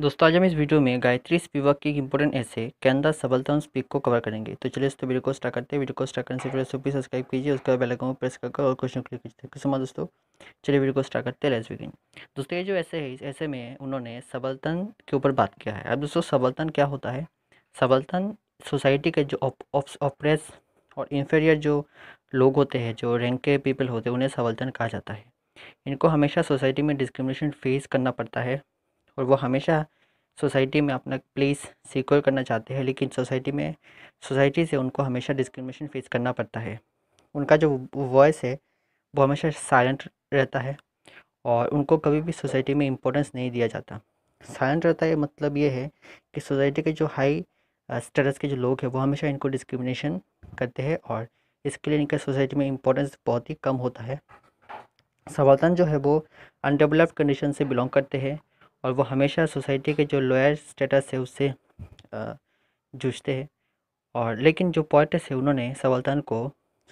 दोस्तों आज हम इस वीडियो में गायत्री स्पीवक की एक इंपॉर्टेंट ऐसे कैंदा द सबलता स्पीक को कवर करेंगे तो चलिए दोस्तों वीडियो को स्टार्ट करते हैं वीडियो को स्टार्ट करने से पहले भी सब्सक्राइब कीजिए उसके बाद बेलाइकन को प्रेस करके और क्वेश्चन क्लिक कीजिए थैंक यू सो मच दोस्तों चलिए वीडियो को स्टार्ट करते हैं लेट्स बिगिन दोस्तों ये जो ऐसे है ऐसे में उन्होंने सबलतन के ऊपर बात किया है अब दोस्तों सबलतन क्या होता है सबलतन सोसाइटी के जो ऑपरेस और इन्फेरियर जो लोग होते हैं जो रैंक के पीपल होते हैं उन्हें सबलतन कहा जाता है इनको हमेशा सोसाइटी में डिस्क्रिमिनेशन फेस करना पड़ता है और वो हमेशा सोसाइटी में अपना प्लेस सिक्योर करना चाहते हैं लेकिन सोसाइटी में सोसाइटी से उनको हमेशा डिस्क्रिमिनेशन फेस करना पड़ता है उनका जो वॉइस है वो हमेशा साइलेंट रहता है और उनको कभी भी सोसाइटी में इम्पोर्टेंस नहीं दिया जाता साइलेंट रहता है मतलब ये है कि सोसाइटी के जो हाई स्टेटस के जो लोग हैं वो हमेशा इनको डिस्क्रिमिनेशन करते हैं और इसके लिए इनका सोसाइटी में इम्पोर्टेंस बहुत ही कम होता है सवातन जो है वो अनडेवलप्ड कंडीशन से बिलोंग करते हैं और वो हमेशा सोसाइटी के जो लोयर स्टेटस है उससे जूझते हैं और लेकिन जो पॉइटस है उन्होंने सवालतान को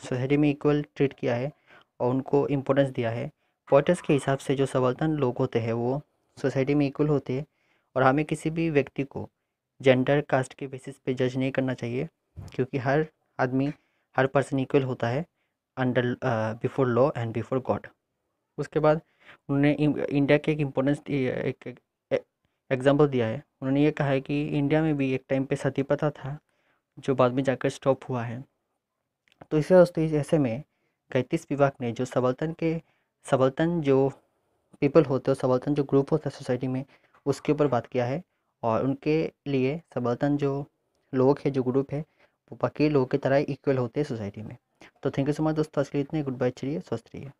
सोसाइटी में इक्वल ट्रीट किया है और उनको इम्पोर्टेंस दिया है पॉइटस के हिसाब से जो सवालतान लोग होते हैं वो सोसाइटी में इक्वल होते हैं और हमें किसी भी व्यक्ति को जेंडर कास्ट के बेसिस पे जज नहीं करना चाहिए क्योंकि हर आदमी हर पर्सन इक्वल होता है under before law and before God उसके बाद उन्होंने इंडिया के एक इम्पोर्टेंस एक एग्जाम्पल दिया है उन्होंने ये कहा है कि इंडिया में भी एक टाइम पे सती प्रथा था जो बाद में जाकर स्टॉप हुआ है तो इसे दोस्तों ऐसे में गैतीस विभाग ने जो सबलतन के सबलतन जो पीपल होते हो सबलतन जो ग्रुप होता है सोसाइटी में उसके ऊपर बात किया है और उनके लिए सबलतन जो लोग है जो ग्रुप है वो बाकी लोगों की तरह इक्वल होते हैं सोसाइटी में तो थैंक यू सो मच दोस्तों आज के लिए इतने गुड बाय चलिए स्वस्थ रहिए